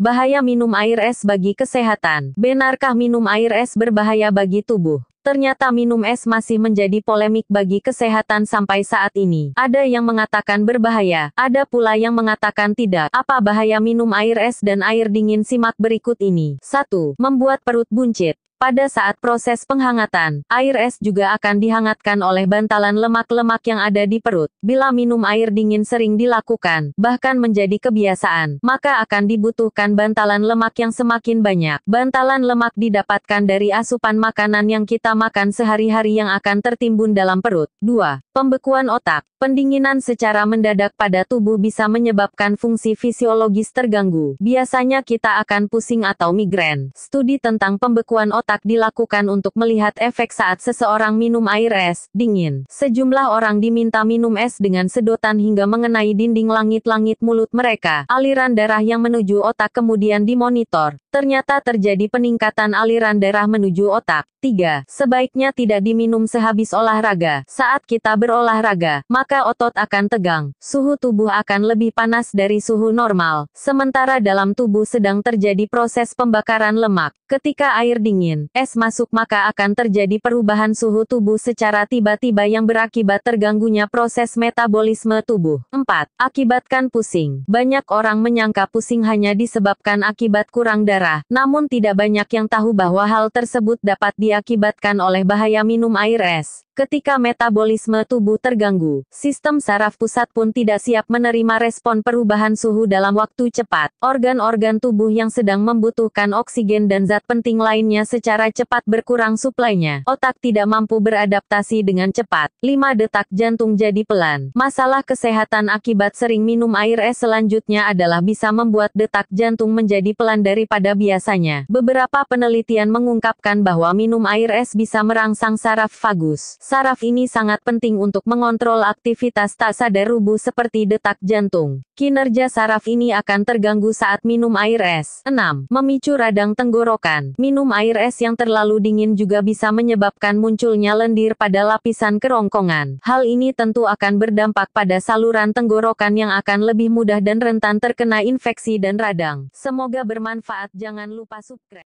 Bahaya minum air es bagi kesehatan. Benarkah minum air es berbahaya bagi tubuh? Ternyata minum es masih menjadi polemik bagi kesehatan sampai saat ini. Ada yang mengatakan berbahaya, ada pula yang mengatakan tidak. Apa bahaya minum air es dan air dingin simak berikut ini. 1. Membuat perut buncit. Pada saat proses penghangatan, air es juga akan dihangatkan oleh bantalan lemak-lemak yang ada di perut. Bila minum air dingin sering dilakukan, bahkan menjadi kebiasaan, maka akan dibutuhkan bantalan lemak yang semakin banyak. Bantalan lemak didapatkan dari asupan makanan yang kita makan sehari-hari yang akan tertimbun dalam perut. 2. Pembekuan otak. Pendinginan secara mendadak pada tubuh bisa menyebabkan fungsi fisiologis terganggu. Biasanya kita akan pusing atau migrain. Studi tentang pembekuan otak otak dilakukan untuk melihat efek saat seseorang minum air es dingin. Sejumlah orang diminta minum es dengan sedotan hingga mengenai dinding langit-langit mulut mereka. Aliran darah yang menuju otak kemudian dimonitor. Ternyata terjadi peningkatan aliran darah menuju otak. 3. Sebaiknya tidak diminum sehabis olahraga. Saat kita berolahraga, maka otot akan tegang. Suhu tubuh akan lebih panas dari suhu normal. Sementara dalam tubuh sedang terjadi proses pembakaran lemak. Ketika air dingin dingin, es masuk maka akan terjadi perubahan suhu tubuh secara tiba-tiba yang berakibat terganggunya proses metabolisme tubuh. 4. Akibatkan pusing. Banyak orang menyangka pusing hanya disebabkan akibat kurang darah, namun tidak banyak yang tahu bahwa hal tersebut dapat diakibatkan oleh bahaya minum air es. Ketika metabolisme tubuh terganggu, sistem saraf pusat pun tidak siap menerima respon perubahan suhu dalam waktu cepat. Organ-organ tubuh yang sedang membutuhkan oksigen dan zat penting lainnya secara cepat berkurang suplainya. Otak tidak mampu beradaptasi dengan cepat. 5 detak jantung jadi pelan. Masalah kesehatan akibat sering minum air es selanjutnya adalah bisa membuat detak jantung menjadi pelan daripada biasanya. Beberapa penelitian mengungkapkan bahwa minum air es bisa merangsang saraf vagus Saraf ini sangat penting untuk mengontrol aktivitas tak sadar tubuh seperti detak jantung. Kinerja saraf ini akan terganggu saat minum air es. 6. Memicu radang tenggorokan. Minum air es yang terlalu dingin juga bisa menyebabkan munculnya lendir pada lapisan kerongkongan. Hal ini tentu akan berdampak pada saluran tenggorokan yang akan lebih mudah dan rentan terkena infeksi dan radang. Semoga bermanfaat. Jangan lupa subscribe.